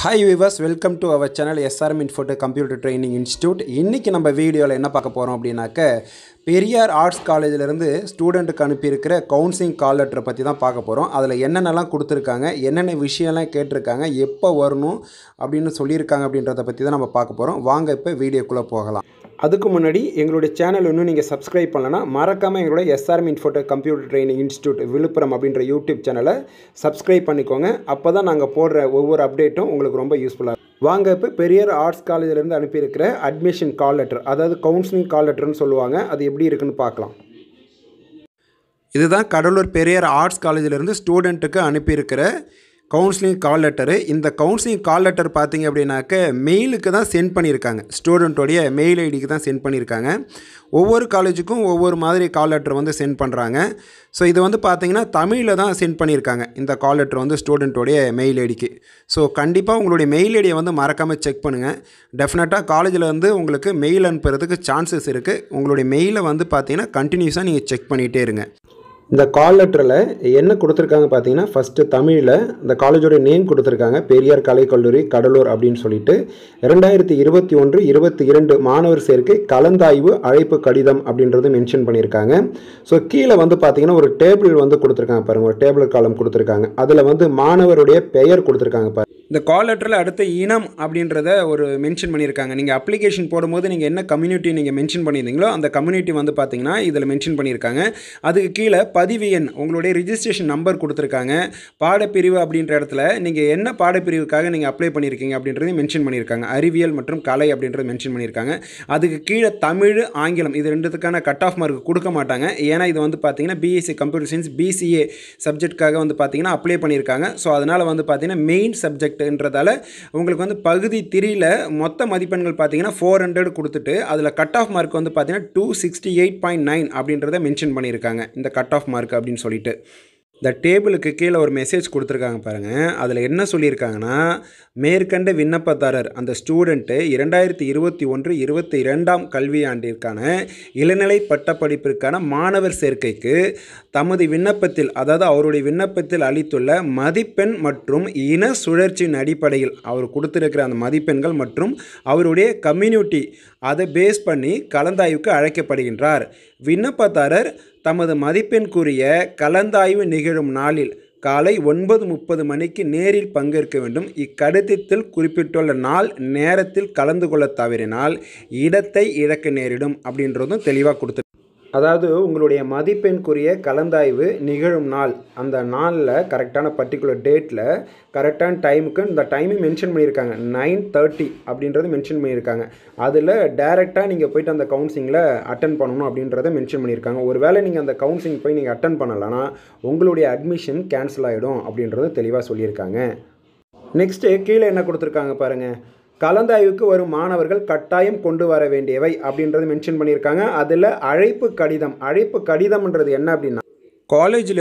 hi viewers welcome to our channel SRM Infotech computer training institute இன்றைக்கி நம்ம வீடியோவில் என்ன பார்க்க போகிறோம் அப்படின்னாக்க பெரியார் ஆர்ட்ஸ் காலேஜிலேருந்து ஸ்டூடெண்ட்டுக்கு அனுப்பியிருக்கிற கவுன்சிலிங் கால் லெட்டரை பற்றி தான் பார்க்க போகிறோம் அதில் என்னென்னலாம் கொடுத்துருக்காங்க என்னென்ன விஷயம்லாம் கேட்டிருக்காங்க எப்போ வரணும் அப்படின்னு சொல்லியிருக்காங்க அப்படின்றத பற்றி தான் நம்ம பார்க்க போகிறோம் வாங்க இப்போ வீடியோக்குள்ளே போகலாம் அதுக்கு முன்னாடி எங்களுடைய சேனல் இன்னும் நீங்கள் சப்ஸ்கிரைப் பண்ணலன்னா மறக்காமல் எங்களோட SRM Infotech computer training institute Villupuram அப்படின்ற யூடியூப் சேனலை சப்ஸ்கிரைப் பண்ணிக்கோங்க அப்போ தான் நாங்கள் போடுற ஒவ்வொரு அப்டேட்டும் உங்களுக்கு ரொம்ப யூஸ்ஃபுல்லாக இருக்கும் வாங்க இப்போ பெரியார் ஆர்ட்ஸ் காலேஜிலேருந்து அனுப்பியிருக்கிற அட்மிஷன் கால் லெட்டர் அதாவது கவுன்சிலிங் கால் லெட்டர்னு சொல்லுவாங்க அது எப்படி இருக்குன்னு பார்க்கலாம் இதுதான் கடலூர் பெரியார் ஆர்ட்ஸ் காலேஜிலேருந்து ஸ்டூடெண்ட்டுக்கு அனுப்பியிருக்கிற கவுன்சிலிங் கால் லெட்டரு இந்த கவுன்சிலிங் கால் லெட்டர் பார்த்திங்க அப்படின்னாக்க மெயிலுக்கு தான் சென்ட் பண்ணியிருக்காங்க ஸ்டூடெண்ட்டோடைய மெயில் ஐடிக்கு தான் சென்ட் பண்ணியிருக்காங்க ஒவ்வொரு காலேஜுக்கும் ஒவ்வொரு மாதிரி கால் லெட்டர் வந்து சென்ட் பண்ணுறாங்க ஸோ இது வந்து பார்த்திங்கன்னா தமிழில் தான் சென்ட் பண்ணியிருக்காங்க இந்த கால் லெட்டர் வந்து ஸ்டூடெண்ட்டோடைய மெயில் ஐடிக்கு ஸோ கண்டிப்பாக உங்களுடைய மெயில் ஐடியை வந்து மறக்காமல் செக் பண்ணுங்கள் டெஃபினட்டாக காலேஜில் வந்து உங்களுக்கு மெயில் அனுப்புறதுக்கு சான்சஸ் இருக்குது உங்களுடைய மெயிலை வந்து பார்த்திங்கன்னா கண்டினியூஸாக நீங்கள் செக் பண்ணிகிட்டே இருங்க இந்த கால் லெட்டரில் என்ன கொடுத்துருக்காங்க பார்த்தீங்கன்னா ஃபஸ்ட்டு தமிழில் இந்த காலேஜோடைய நேம் கொடுத்துருக்காங்க பெரியார் கலைக்கல்லூரி கடலூர் அப்படின்னு சொல்லிட்டு ரெண்டாயிரத்தி இருபத்தி ஒன்று இருபத்தி இரண்டு மாணவர் சேர்க்கை கலந்தாய்வு அழைப்பு கடிதம் அப்படின்றது மென்ஷன் பண்ணியிருக்காங்க ஸோ கீழே வந்து பார்த்தீங்கன்னா ஒரு டேபிள் வந்து கொடுத்துருக்காங்க பாருங்கள் ஒரு டேபிள் காலம் கொடுத்துருக்காங்க அதில் வந்து மாணவருடைய பெயர் கொடுத்துருக்காங்க பாருங்கள் இந்த கால் லெட்டரில் அடுத்த இனம் அப்படின்றத ஒரு மென்ஷன் பண்ணியிருக்காங்க நீங்கள் அப்ளிகேஷன் போடும்போது நீங்கள் என்ன கம்யூனிட்டி நீங்கள் மென்ஷன் பண்ணியிருந்தீங்களோ அந்த கம்யூனிட்டி வந்து பார்த்தீங்கன்னா இதில் மென்ஷன் பண்ணியிருக்காங்க அதுக்கு கீழே பதிவு எண் உங்களுடைய ரிஜிஸ்ட்ரேஷன் நம்பர் கொடுத்துருக்காங்க பாடப்பிரிவு அப்படின்ற இடத்துல நீங்கள் என்ன பாடப்பிரிவுக்காக நீங்கள் அப்ளை பண்ணியிருக்கீங்க அப்படின்றதையும் மென்ஷன் பண்ணியிருக்காங்க அறிவியல் மற்றும் கலை அப்படின்றது மென்ஷன் பண்ணியிருக்காங்க அதுக்கு கீழே தமிழ் ஆங்கிலம் இது ரெண்டுத்துக்கான கட் ஆஃப் மார்க் கொடுக்க மாட்டாங்க ஏன்னா இது வந்து பார்த்தீங்கன்னா பிஎஸ்சி கம்ப்யூட்டர் சயின்ஸ் பிசிஏ சப்ஜெக்ட்காக வந்து பார்த்தீங்கன்னா அப்ளை பண்ணியிருக்காங்க ஸோ அதனால் வந்து பார்த்தீங்கன்னா மெயின் சப்ஜெக்ட்ன்றதால உங்களுக்கு வந்து பகுதி திரியில் மொத்த மதிப்பெண்கள் பார்த்தீங்கன்னா ஃபோர் ஹண்ட்ரட் கொடுத்துட்டு அதில் கட் ஆஃப் மார்க் வந்து பார்த்தீங்கன்னா two sixty eight point nine அப்படின்றத மென்ஷன் பண்ணியிருக்காங்க இந்த கட் ஆஃப் மார்க் அப்படின்னு சொல்லிட்டு த டேபிளுக்கு கீழே ஒரு மெசேஜ் கொடுத்துருக்காங்க பாருங்கள் அதில் என்ன சொல்லியிருக்காங்கன்னா மேற்கண்ட விண்ணப்பதாரர் அந்த ஸ்டூடெண்ட்டு இரண்டாயிரத்தி இருபத்தி ஒன்று இருபத்தி இரண்டாம் கல்வியாண்டிற்கான இளநிலை பட்டப்படிப்பிற்கான மாணவர் சேர்க்கைக்கு தமது விண்ணப்பத்தில் அதாவது அவருடைய விண்ணப்பத்தில் அளித்துள்ள மதிப்பெண் மற்றும் இன சுழற்சியின் அடிப்படையில் அவர் கொடுத்துருக்கிற அந்த மதிப்பெண்கள் மற்றும் அவருடைய கம்யூனிட்டி அதை பேஸ் பண்ணி கலந்தாய்வுக்கு அழைக்கப்படுகின்றார் விண்ணப்பதாரர் தமது மதிப்பெண்குரிய கலந்தாய்வு நிகழும் நாளில் காலை ஒன்பது முப்பது மணிக்கு நேரில் பங்கேற்க வேண்டும் இக்கடிதத்தில் குறிப்பிட்டுள்ள நாள் நேரத்தில் கலந்து கொள்ள தவறினால் இடத்தை இழக்க நேரிடும் அப்படின்றதும் தெளிவாக கொடுத்து அதாவது உங்களுடைய மதிப்பெண்குரிய கலந்தாய்வு நிகழும் நாள் அந்த நாளில் கரெக்டான பர்டிகுலர் டேட்டில் கரெக்டான டைமுக்கு இந்த டைமும் மென்ஷன் பண்ணியிருக்காங்க நைன் தேர்ட்டி அப்படின்றது மென்ஷன் பண்ணியிருக்காங்க அதில் டேரெக்டாக நீங்கள் போய்ட்டு அந்த கவுன்சிலிங்கில் அட்டன் பண்ணணும் அப்படின்றத மென்ஷன் பண்ணியிருக்காங்க ஒரு வேளை நீங்கள் அந்த கவுன்சிலிங் போய் நீங்கள் அட்டன் பண்ணலைன்னா உங்களுடைய அட்மிஷன் கேன்சல் ஆகிடும் அப்படின்றது தெளிவாக சொல்லியிருக்காங்க நெக்ஸ்ட்டு கீழே என்ன கொடுத்துருக்காங்க பாருங்கள் கலந்தாய்வுக்கு வரும் மாணவர்கள் கட்டாயம் கொண்டு வர வேண்டியவை அப்படின்றது மென்ஷன் பண்ணியிருக்காங்க அதில் அழைப்பு கடிதம் அழைப்பு கடிதம்ன்றது என்ன அப்படின்னா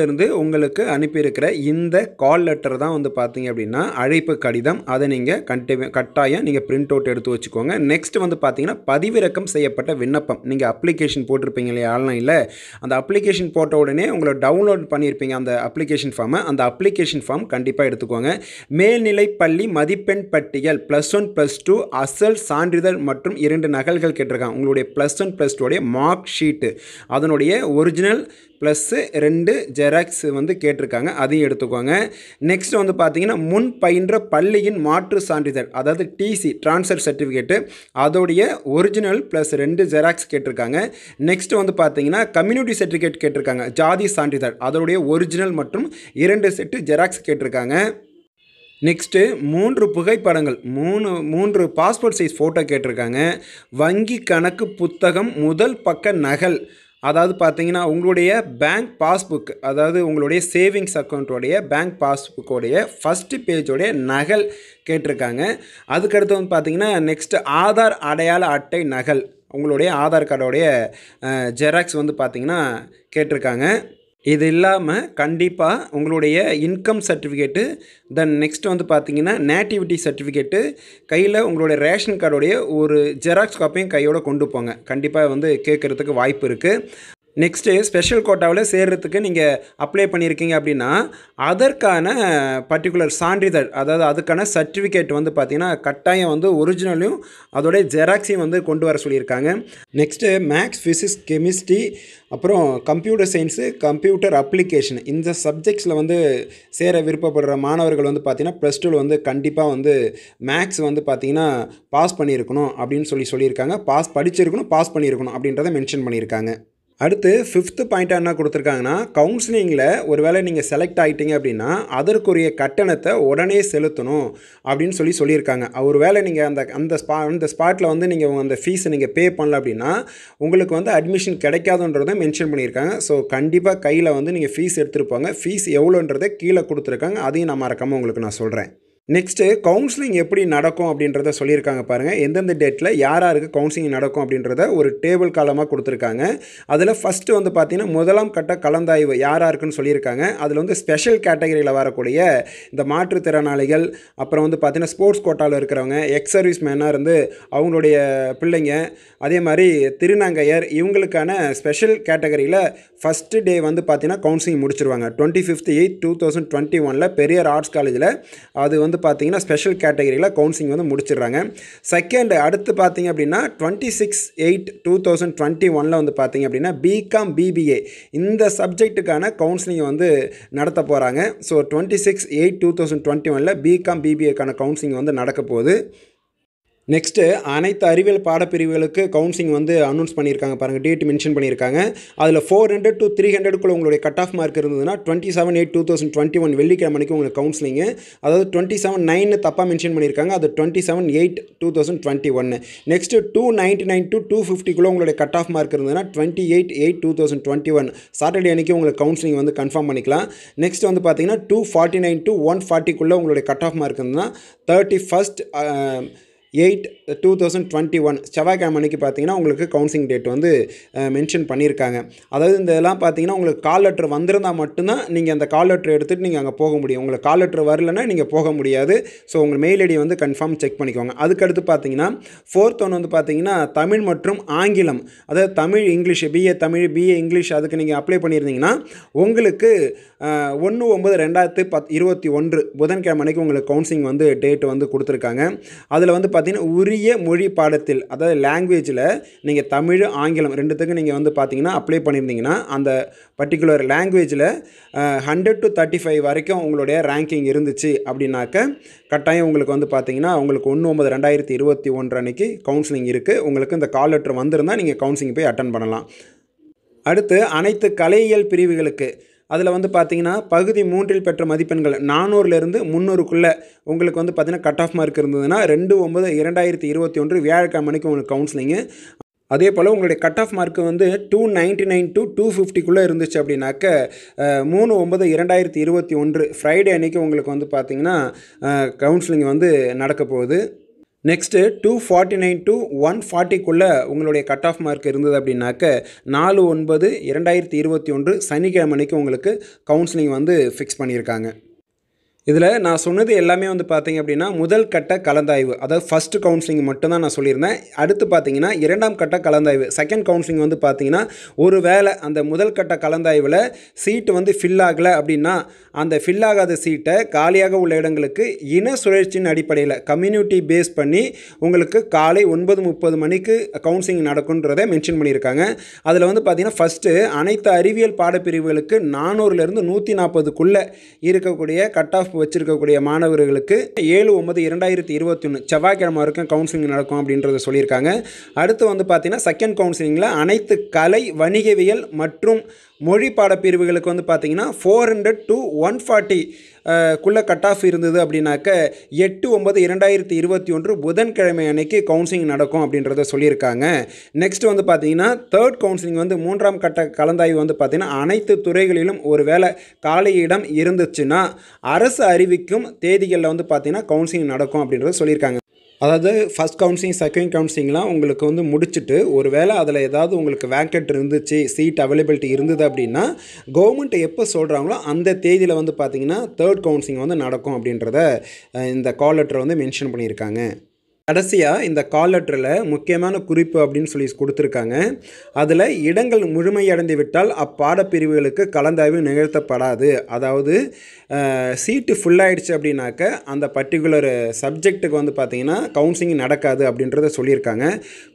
இருந்து உங்களுக்கு அனுப்பியிருக்கிற இந்த கால் லெட்டர் தான் வந்து பார்த்தீங்க அப்படின்னா அழைப்பு கடிதம் அதை நீங்கள் கண்டிப்பா கட்டாயம் நீங்கள் பிரிண்ட் அவுட் எடுத்து வச்சுக்கோங்க நெக்ஸ்ட் வந்து பார்த்தீங்கன்னா பதிவிறக்கம் செய்யப்பட்ட விண்ணப்பம் நீங்கள் அப்ளிகேஷன் போட்டிருப்பீங்க இல்லையா ஆன்லைனில் அந்த அப்ளிகேஷன் போட்ட உடனே உங்களை டவுன்லோட் பண்ணியிருப்பீங்க அந்த அப்ளிகேஷன் ஃபார்மை அந்த அப்ளிகேஷன் ஃபார்ம் கண்டிப்பாக எடுத்துக்கோங்க மேல்நிலை பள்ளி மதிப்பெண் பட்டியல் ப்ளஸ் ஒன் ப்ளஸ் டூ அசல் சான்றிதழ் மற்றும் இரண்டு நகல்கள் கேட்டிருக்காங்க உங்களுடைய ப்ளஸ் ஒன் ப்ளஸ் டூடைய மார்க் ஷீட்டு அதனுடைய ஒரிஜினல் ப்ளஸ்ஸு ரெண்டு ஜெராக்ஸ் வந்து கேட்டிருக்காங்க அதையும் எடுத்துக்கோங்க நெக்ஸ்ட் வந்து பார்த்தீங்கன்னா முன் பயின்ற பள்ளியின் மாற்று சான்றிதழ் அதாவது டிசி ட்ரான்ஸ்ஃபர் சர்டிஃபிகேட்டு அதோடைய ஒரிஜினல் ப்ளஸ் ரெண்டு ஜெராக்ஸ் கேட்டிருக்காங்க நெக்ஸ்ட் வந்து பார்த்தீங்கன்னா கம்யூனிட்டி சர்டிஃபிகேட் கேட்டிருக்காங்க ஜாதி சான்றிதழ் அதோடைய ஒரிஜினல் மற்றும் இரண்டு செட்டு ஜெராக்ஸ் கேட்டிருக்காங்க நெக்ஸ்ட்டு மூன்று புகைப்படங்கள் மூணு மூன்று பாஸ்போர்ட் சைஸ் ஃபோட்டோ கேட்டிருக்காங்க வங்கி கணக்கு புத்தகம் முதல் பக்க நகல் அதாவது பார்த்தீங்கன்னா உங்களுடைய பேங்க் பாஸ்புக் அதாவது உங்களுடைய சேவிங்ஸ் அக்கௌண்ட்டோடைய பேங்க் பாஸ்புக்கோடைய ஃபஸ்ட்டு பேஜோடைய நகல் கேட்டிருக்காங்க அதுக்கடுத்து வந்து பார்த்தீங்கன்னா நெக்ஸ்ட்டு ஆதார் அடையாள அட்டை நகல் உங்களுடைய ஆதார் கார்டோடைய ஜெராக்ஸ் வந்து பார்த்திங்கன்னா கேட்டிருக்காங்க இது இல்லாமல் கண்டிப்பாக உங்களுடைய இன்கம் சர்டிஃபிகேட்டு தென் நெக்ஸ்ட் வந்து பார்த்தீங்கன்னா நேட்டிவிட்டி சர்டிஃபிகேட்டு கையில் உங்களுடைய ரேஷன் கார்டோடைய ஒரு ஜெராக்ஸ் காப்பியும் கையோடு கொண்டு போங்க கண்டிப்பாக வந்து கேட்குறதுக்கு வாய்ப்பு இருக்குது நெக்ஸ்ட்டு ஸ்பெஷல் கோட்டாவில் சேர்கிறதுக்கு நீங்கள் அப்ளை பண்ணியிருக்கீங்க அப்படின்னா அதற்கான பர்டிகுலர் சான்றிதழ் அதாவது அதுக்கான சர்டிஃபிகேட் வந்து பார்த்திங்கன்னா கட்டாயம் வந்து ஒரிஜினலையும் அதோடைய ஜெராக்ஸையும் வந்து கொண்டு வர சொல்லியிருக்காங்க நெக்ஸ்ட்டு மேக்ஸ் ஃபிசிக்ஸ் கெமிஸ்ட்ரி அப்புறம் கம்ப்யூட்டர் சயின்ஸு கம்ப்யூட்டர் அப்ளிகேஷன் இந்த சப்ஜெக்ட்ஸில் வந்து சேர விருப்பப்படுற மாணவர்கள் வந்து பார்த்திங்கன்னா ப்ளஸ் டூவில் வந்து கண்டிப்பாக வந்து மேக்ஸ் வந்து பார்த்திங்கன்னா பாஸ் பண்ணியிருக்கணும் அப்படின்னு சொல்லி சொல்லியிருக்காங்க பாஸ் படிச்சிருக்கணும் பாஸ் பண்ணியிருக்கணும் அப்படின்றத மென்ஷன் பண்ணியிருக்காங்க அடுத்து ஃபிஃப்த்து பாயிண்ட்டாக என்ன கொடுத்துருக்காங்கன்னா கவுன்சிலிங்கில் ஒரு வேளை நீங்கள் செலக்ட் ஆகிட்டீங்க அப்படின்னா அதற்குரிய கட்டணத்தை உடனே செலுத்தணும் அப்படின்னு சொல்லி சொல்லியிருக்காங்க ஒரு வேளை நீங்கள் அந்த அந்த ஸ்பா அந்த ஸ்பாட்டில் வந்து நீங்கள் அந்த ஃபீஸை நீங்கள் பே பண்ணல அப்படின்னா உங்களுக்கு வந்து அட்மிஷன் கிடைக்காதுன்றதை மென்ஷன் பண்ணியிருக்காங்க ஸோ கண்டிப்பாக கையில் வந்து நீங்கள் ஃபீஸ் எடுத்துருப்பாங்க ஃபீஸ் எவ்வளோன்றதை கீழே கொடுத்துருக்காங்க அதையும் நான் மறக்காமல் உங்களுக்கு நான் சொல்கிறேன் நெக்ஸ்ட்டு கவுன்சிலிங் எப்படி நடக்கும் அப்படின்றத சொல்லியிருக்காங்க பாருங்கள் எந்தெந்த டேட்டில் யார் யாருக்கு கவுன்சிலிங் நடக்கும் அப்படின்றத ஒரு டேபிள் காலமாக கொடுத்துருக்காங்க அதில் ஃபஸ்ட்டு வந்து பார்த்திங்கன்னா முதலாம் கட்ட கலந்தாய்வு யார் யாருக்குன்னு சொல்லியிருக்காங்க அதில் வந்து ஸ்பெஷல் கேட்டகரியில் வரக்கூடிய இந்த மாற்றுத்திறனாளிகள் அப்புறம் வந்து பார்த்தீங்கன்னா ஸ்போர்ட்ஸ் கோட்டாவில் இருக்கிறவங்க எக்ஸ் சர்வீஸ் மேனாக இருந்து அவங்களுடைய பிள்ளைங்க அதே மாதிரி திருநங்கையர் இவங்களுக்கான ஸ்பெஷல் கேட்டகரியில் ஃபஸ்ட்டு டே வந்து பார்த்திங்கன்னா கவுன்சிலிங் முடிச்சிருவாங்க twenty fifth eight two thousand twenty ஒனில் பெரியார் ஆர்ட்ஸ் காலேஜில் அது வந்து வந்து பார்த்தீங்கன்னா ஸ்பெஷல் கேட்டகரியில் கவுன்சிலிங் வந்து முடிச்சிடுறாங்க செகண்ட் அடுத்து பார்த்தீங்க அப்படின்னா twenty six eight two thousand twenty ஒனில் வந்து பார்த்தீங்க அப்படின்னா பிகாம் பிபிஏ இந்த சப்ஜெக்ட்டுக்கான கவுன்சிலிங் வந்து நடத்த போகிறாங்க so twenty six eight two thousand twenty ஒனில் பிகாம் பிபிஏக்கான கவுன்சிலிங் வந்து நடக்க போகுது நெக்ஸ்ட்டு அனைத்து அறிவியல் பாடப்பிரிவுகளுக்கு கவுன்சிலிங் வந்து அனௌன்ஸ் பண்ணியிருக்காங்க பாருங்கள் டேட் மென்ஷன் பண்ணியிருக்காங்க அதில் ஃபோர் ஹண்ட்ரட் டு த்ரீ ஹண்ட்ரட்குள்ள உங்களுடைய கட் ஆஃப் மார்க் இருந்ததுன்னா twenty seven eight two thousand twenty one வெள்ளிக்கிழமைக்கு உங்களுக்கு கவுன்சிலிங்கு அதாவது டுவெண்ட்டி செவன் நைன்னு தப்பாக மென்ஷன் பண்ணியிருக்காங்க அது twenty seven eight two thousand twenty ஒன்று next two ninety nine to two ஃபிஃப்டிக்குள்ளே உங்களுடைய கட் ஆஃப் மார்க் இருந்ததுன்னா twenty eight eight two thousand twenty one Saturday அன்றைக்கி உங்களுக்கு கவுன்சிலிங் வந்து கன்ஃபார்ம் பண்ணிக்கலாம் நெக்ஸ்ட் வந்து பார்த்தீங்கன்னா two forty nine to one ஃபார்ட்டிக்குள்ளே உங்களுடைய கட் ஆஃப் மார்க் இருந்ததுன்னா thirty first eight two thousand twenty one செவ்வாய்க்கிழமை அன்றைக்கி பார்த்தீங்கன்னா உங்களுக்கு கவுன்சிலிங் டேட் வந்து மென்ஷன் பண்ணியிருக்காங்க அதாவது இந்த இதெல்லாம் பார்த்தீங்கன்னா உங்களுக்கு கால் லெட்டர் வந்திருந்தால் மட்டும்தான் நீங்கள் அந்த கால் லெட்டர் எடுத்துகிட்டு நீங்கள் அங்கே போக முடியும் உங்களுக்கு கால் லெட்டர் வரலன்னா நீங்கள் போக முடியாது ஸோ உங்கள் மெயில் ஐடி வந்து கன்ஃபார்ம் செக் பண்ணிக்கோங்க அதுக்கடுத்து பார்த்தீங்கன்னா ஃபோர்த் ஒன் வந்து பார்த்தீங்கன்னா தமிழ் மற்றும் ஆங்கிலம் அதாவது Tamil English BA Tamil BA English அதுக்கு நீங்கள் அப்ளை பண்ணியிருந்தீங்கன்னா உங்களுக்கு ஒன்று ஒம்பது ரெண்டாயிரத்து பத் இருபத்தி ஒன்று புதன்கிழமைக்கு உங்களுக்கு கவுன்சிலிங் வந்து டேட் வந்து கொடுத்துருக்காங்க அதில் வந்து பார்த்தீங்கன்னா உரிய மொழி பாடத்தில் அதாவது லாங்குவேஜில் நீங்கள் தமிழ் ஆங்கிலம் ரெண்டுத்துக்கும் நீங்கள் வந்து பார்த்தீங்கன்னா அப்ளை பண்ணியிருந்தீங்கன்னா அந்த பர்டிகுலர் லாங்குவேஜில் ஹண்ட்ரட் டு தேர்ட்டி ஃபைவ் வரைக்கும் உங்களுடைய ரேங்கிங் இருந்துச்சு அப்படின்னாக்க கட்டாயம் உங்களுக்கு வந்து பார்த்தீங்கன்னா உங்களுக்கு ஒன்று ஒம்பது ரெண்டாயிரத்தி இருபத்தி ஒன்று அன்றைக்கி கவுன்சிலிங் இருக்குது உங்களுக்கு இந்த கால் லெட்டர் வந்திருந்தால் நீங்கள் கவுன்சிலிங் போய் அட்டன் பண்ணலாம் அடுத்து அனைத்து கலையியல் பிரிவுகளுக்கு அதில் வந்து பார்த்தீங்கன்னா பகுதி மூன்றில் பெற்ற மதிப்பெண்கள் நானூறுலேருந்து முந்நூறுக்குள்ளே உங்களுக்கு வந்து பார்த்திங்கன்னா கட் ஆஃப் மார்க் இருந்ததுன்னா ரெண்டு ஒம்பது இரண்டாயிரத்தி இருபத்தி ஒன்று வியாழக்கிழமைக்கு உங்களுக்கு கவுன்சிலிங்கு அதே போல் உங்களுடைய கட் ஆஃப் மார்க்கு வந்து two ninety nine to two ஃபிஃப்டிக்குள்ளே இருந்துச்சு அப்படின்னாக்க மூணு ஒம்பது இரண்டாயிரத்தி இருபத்தி ஒன்று ஃப்ரைடே அன்றைக்கி உங்களுக்கு வந்து பார்த்திங்கன்னா கவுன்சிலிங் வந்து நடக்க போகுது next two forty nine two one ஃபார்ட்டிக்குள்ளே உங்களுடைய கட் ஆஃப் மார்க் இருந்தது அப்படின்னாக்க நாலு ஒன்பது இரண்டாயிரத்தி இருபத்தி ஒன்று சனிக்கிழமை உங்களுக்கு கவுன்சிலிங் வந்து ஃபிக்ஸ் பண்ணியிருக்காங்க இதில் நான் சொன்னது எல்லாமே வந்து பார்த்திங்க அப்படின்னா முதல் கட்ட கலந்தாய்வு அதாவது ஃபஸ்ட்டு கவுன்சிலிங் மட்டும்தான் நான் சொல்லியிருந்தேன் அடுத்து பார்த்தீங்கன்னா இரண்டாம் கட்ட கலந்தாய்வு செகண்ட் கவுன்சிலிங் வந்து பார்த்தீங்கன்னா ஒரு வேளை அந்த முதல் கட்ட கலந்தாய்வில் சீட்டு வந்து ஃபில் ஆகலை அப்படின்னா அந்த ஃபில் ஆகாத சீட்டை காலியாக உள்ள இடங்களுக்கு இன சுழற்சியின் அடிப்படையில் கம்யூனிட்டி பேஸ் பண்ணி உங்களுக்கு காலை ஒன்பது முப்பது மணிக்கு கவுன்சிலிங் நடக்குன்றதை மென்ஷன் பண்ணியிருக்காங்க அதில் வந்து பார்த்திங்கன்னா ஃபஸ்ட்டு அனைத்து அறிவியல் பாடப்பிரிவுகளுக்கு நானூறுலேருந்து நூற்றி நாற்பதுக்குள்ளே இருக்கக்கூடிய கட் ஆஃப் வச்சிருக்கக்கூடிய மாணவர்களுக்கு ஏழு ஒன்பது இரண்டாயிரத்தி ஒன்று செவ்வாய்க்கிழமை வரைக்கும் கவுன்சிலிங் நடக்கும் அப்படின்றத சொல்லியிருக்காங்க அடுத்து வந்து பார்த்திங்கன்னா செகண்ட் கவுன்சிலிங்கில் அனைத்து கலை வணிகவியல் மற்றும் மொழி பாடப்பிரிவுகளுக்கு வந்து பார்த்திங்கன்னா four hundred to one forty குள்ளே கட் ஆஃப் இருந்தது அப்படின்னாக்க எட்டு ஒன்பது இரண்டாயிரத்தி இருபத்தி ஒன்று புதன்கிழமை அன்னைக்கு கவுன்சிலிங் நடக்கும் அப்படின்றத சொல்லியிருக்காங்க நெக்ஸ்ட் வந்து பார்த்திங்கன்னா தேர்ட் கவுன்சிலிங் வந்து மூன்றாம் கட்ட கலந்தாய்வு வந்து பார்த்திங்கன்னா அனைத்து துறைகளிலும் ஒரு வேளை காலையிடம் இருந்துச்சுன்னா அரசு அறிவிக்கும் தேதிகளில் வந்து பார்த்திங்கன்னா கவுன்சிலிங் நடக்கும் அப்படின்றத சொல்லியிருக்காங்க அதாவது ஃபஸ்ட் கவுன்சிலிங் செகண்ட் கவுன்சிலிங்லாம் உங்களுக்கு வந்து முடிச்சுட்டு ஒரு வேளை அதில் ஏதாவது உங்களுக்கு வேக்கெட் இருந்துச்சு சீட் அவைலபிலிட்டி இருந்தது அப்படின்னா கவர்மெண்ட் எப்போ சொல்கிறாங்களோ அந்த தேதியில் வந்து பார்த்திங்கன்னா தேர்ட் கவுன்சிலிங் வந்து நடக்கும் அப்படின்றத இந்த கால் லெட்டர் வந்து மென்ஷன் பண்ணியிருக்காங்க கடைசியாக இந்த கால் லெட்டரில் முக்கியமான குறிப்பு அப்படின்னு சொல்லி கொடுத்துருக்காங்க அதில் இடங்கள் முழுமையடைந்து விட்டால் அப்பாடப்பிரிவுகளுக்கு கலந்தாய்வு நிகழ்த்தப்படாது அதாவது சீட்டு ஃபுல்லாகிடுச்சு அப்படின்னாக்க அந்த பர்டிகுலர் சப்ஜெக்ட்டுக்கு வந்து பார்த்திங்கன்னா கவுன்சிலிங் நடக்காது அப்படின்றத சொல்லியிருக்காங்க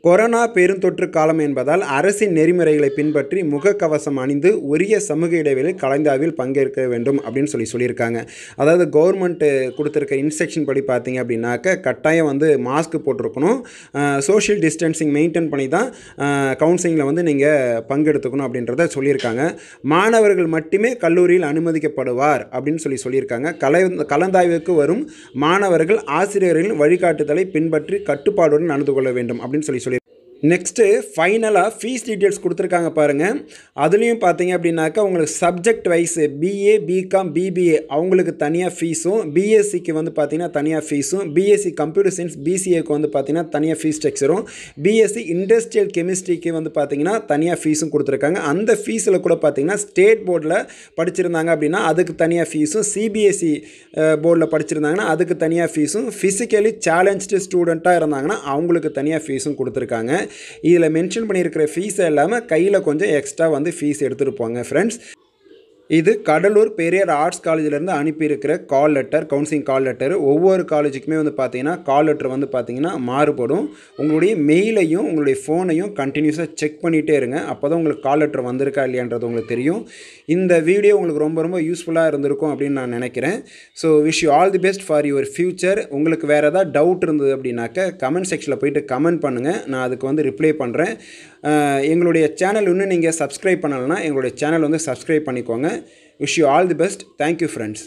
கொரோனா பெருந்தொற்று காலம் என்பதால் அரசின் நெறிமுறைகளை பின்பற்றி முகக்கவசம் அணிந்து உரிய சமூக இடைவெளியில் கலந்தாய்வில் பங்கேற்க வேண்டும் அப்படின்னு சொல்லி சொல்லியிருக்காங்க அதாவது கவர்மெண்ட்டு கொடுத்துருக்க இன்ஸ்ட்ரக்ஷன் படி பார்த்திங்க அப்படின்னாக்க கட்டாயம் வந்து மாஸ்க் மாஸ்க் போட்டிருக்கணும் சோஷியல் டிஸ்டன்சிங் மெயின்டைன் பண்ணி தான் கவுன்சிலிங்கில் வந்து நீங்கள் பங்கெடுத்துக்கணும் அப்படின்றத சொல்லியிருக்காங்க மாணவர்கள் மட்டுமே கல்லூரியில் அனுமதிக்கப்படுவார் அப்படின்னு சொல்லி சொல்லியிருக்காங்க கலை கலந்தாய்வுக்கு வரும் மாணவர்கள் ஆசிரியர்களின் வழிகாட்டுதலை பின்பற்றி கட்டுப்பாடுடன் நடந்து கொள்ள வேண்டும் அப்படின்னு சொல்லி சொல்லி நெக்ஸ்ட்டு ஃபைனலாக ஃபீஸ் டீட்டெயில்ஸ் கொடுத்துருக்காங்க பாருங்கள் அதுலேயும் பார்த்தீங்க அப்படின்னாக்கா உங்களுக்கு subject wise BA BCom BBA அவங்களுக்கு தனியாக ஃபீஸும் பிஎஸ்சிக்கு வந்து பார்த்தீங்கன்னா தனியாக ஃபீஸும் பிஎஸ்சி கம்ப்யூட்டர் சயின்ஸ் பிசிஏக்கு வந்து பார்த்தீங்கன்னா தனியாக ஃபீஸ் ஸ்ட்ரக்சரும் பிஎஸ்சி இண்டஸ்ட்ரியல் கெமிஸ்ட்ரிக்கு வந்து பார்த்திங்கன்னா தனியாக ஃபீஸும் கொடுத்துருக்காங்க அந்த ஃபீஸில் கூட பார்த்திங்கன்னா ஸ்டேட் போர்டில் படிச்சிருந்தாங்க அப்படின்னா அதுக்கு தனியாக ஃபீஸும் சிபிஎஸ்சி போர்டில் படிச்சிருந்தாங்கன்னா அதுக்கு தனியாக ஃபீஸும் ஃபிசிக்கலி சேலஞ்சு ஸ்டூடெண்ட்டாக இருந்தாங்கன்னா அவங்களுக்கு தனியாக ஃபீஸும் கொடுத்துருக்காங்க இதில் மென்ஷன் பண்ணியிருக்கிற ஃபீஸை இல்லாமல் கையில் கொஞ்சம் எக்ஸ்ட்ரா வந்து ஃபீஸ் எடுத்துருப்பாங்க ஃப்ரெண்ட்ஸ் இது கடலூர் பெரியார் ஆர்ட்ஸ் காலேஜிலேருந்து அனுப்பியிருக்கிற call letter counselling call letter ஒவ்வொரு காலேஜுக்குமே வந்து பார்த்தீங்கன்னா கால் லெட்டர் வந்து பார்த்தீங்கன்னா மாறுபடும் உங்களுடைய மெயிலையும் உங்களுடைய ஃபோனையும் கண்டினியூஸாக செக் பண்ணிகிட்டே இருங்க அப்போ தான் உங்களுக்கு கால் லெட்டர் வந்திருக்கா இல்லையான்றது உங்களுக்கு தெரியும் இந்த வீடியோ உங்களுக்கு ரொம்ப ரொம்ப யூஸ்ஃபுல்லாக இருந்திருக்கும் அப்படின்னு நான் நினைக்கிறேன் so wish you all the best for your future உங்களுக்கு வேறு ஏதாவது டவுட் இருந்தது அப்படின்னாக்க கமெண்ட் செக்ஷனில் போயிட்டு கமெண்ட் பண்ணுங்கள் நான் அதுக்கு வந்து ரிப்ளை பண்ணுறேன் எங்களுடைய சேனல் இன்னும் நீங்கள் சப்ஸ்கிரைப் பண்ணலைன்னா எங்களுடைய சேனல் வந்து சப்ஸ்கிரைப் பண்ணிக்கோங்க wish you all the best thank you friends